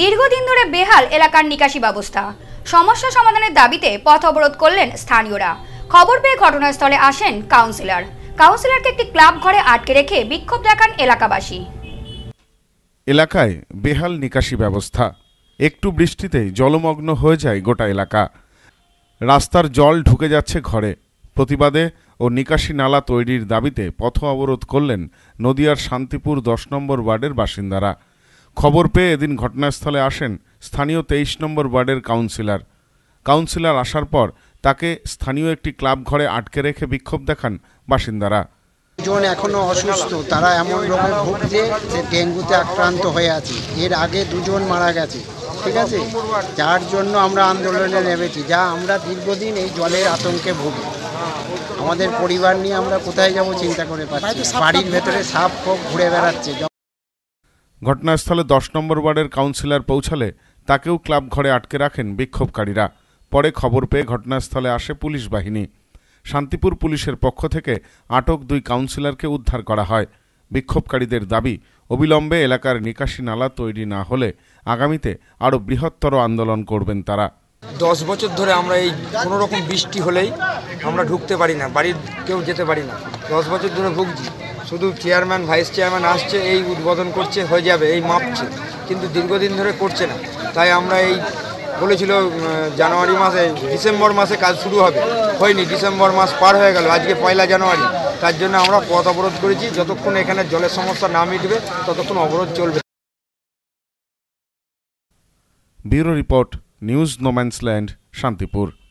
দীর্ঘদিন ধরে বেহাল এলাকার নিকাশি ব্যবস্থা সমস্যা সমাধানের দাবিতে পথ অবরোধ করলেন স্থানীয়রা খবর পেয়ে ঘটনাস্থলে আসেন কাউন্সিলর কাউন্সিলরকে একটি ক্লাব ঘরে আটকে রেখে বিক্ষোভ দেখান এলাকাবাসী এলাকায় বেহাল নিকাশি ব্যবস্থা একটু বৃষ্টিতেই জলমগ্ন হয়ে যায় গোটা এলাকা রাস্তার জল ঢুকে যাচ্ছে ঘরে প্রতিবাদে ও নিকাশি নালা তৈরির দাবিতে পথ অবরোধ করলেন নদিয়ার শান্তিপুর দশ নম্বর ওয়ার্ডের বাসিন্দারা খবর পেয়ে এদিন ঘটনাস্থলে আসেন স্থানীয় তেইশ নম্বর ওয়ার্ডের কাউন্সিলর কাউন্সিলর আসার পর তাকে স্থানীয় একটি ক্লাব ঘরে আটকে রেখে বিক্ষোভ দেখান বাসিন্দারা জন এখনো অসুস্থ তারা এমন রোগে ভুগছে যে ডেঙ্গুতে আক্রান্ত হয়ে আছে এর আগে দুজন মারা গেছে ঠিক আছে যার জন্য আমরা আন্দোলনে নেমেছি যা আমরা দীর্ঘদিন এই জলের আতঙ্কে ভুগি আমাদের পরিবার নিয়ে আমরা কোথায় যাব চিন্তা করে পাচ্ছি বাড়ির ভেতরে সাপ খুব ঘুরে বেড়াচ্ছে ঘটনাস্থলে দশ নম্বর ওয়ার্ডের কাউন্সিলর পৌঁছালে তাকেও ক্লাব ঘরে আটকে রাখেন বিক্ষোভকারীরা পরে খবর পেয়ে ঘটনাস্থলে আসে পুলিশ বাহিনী শান্তিপুর পুলিশের পক্ষ থেকে আটক দুই কাউন্সিলরকে উদ্ধার করা হয় বিক্ষোভকারীদের দাবি অবিলম্বে এলাকার নিকাশি নালা তৈরি না হলে আগামীতে আরও বৃহত্তর আন্দোলন করবেন তারা দশ বছর ধরে আমরা এই কোনো রকম বৃষ্টি হলেই আমরা ঢুকতে পারি না বাড়ির কেউ যেতে পারি না দশ বছর ধরে ভুগছি শুধু চেয়ারম্যান ভাইস চেয়ারম্যান আসছে এই উদ্বোধন করছে হয়ে যাবে এই মাপছে কিন্তু দীর্ঘদিন ধরে করছে না তাই আমরা এই বলেছিল জানুয়ারি মাসে ডিসেম্বর মাসে কাজ শুরু হবে হয়নি ডিসেম্বর মাস পার হয়ে গেল আজকে পয়লা জানুয়ারি তার জন্য আমরা পথ অবরোধ করেছি যতক্ষণ এখানে জলের সমস্যা না মিটবে ততক্ষণ অবরোধ চলবে bureau report news no man's land Shantipur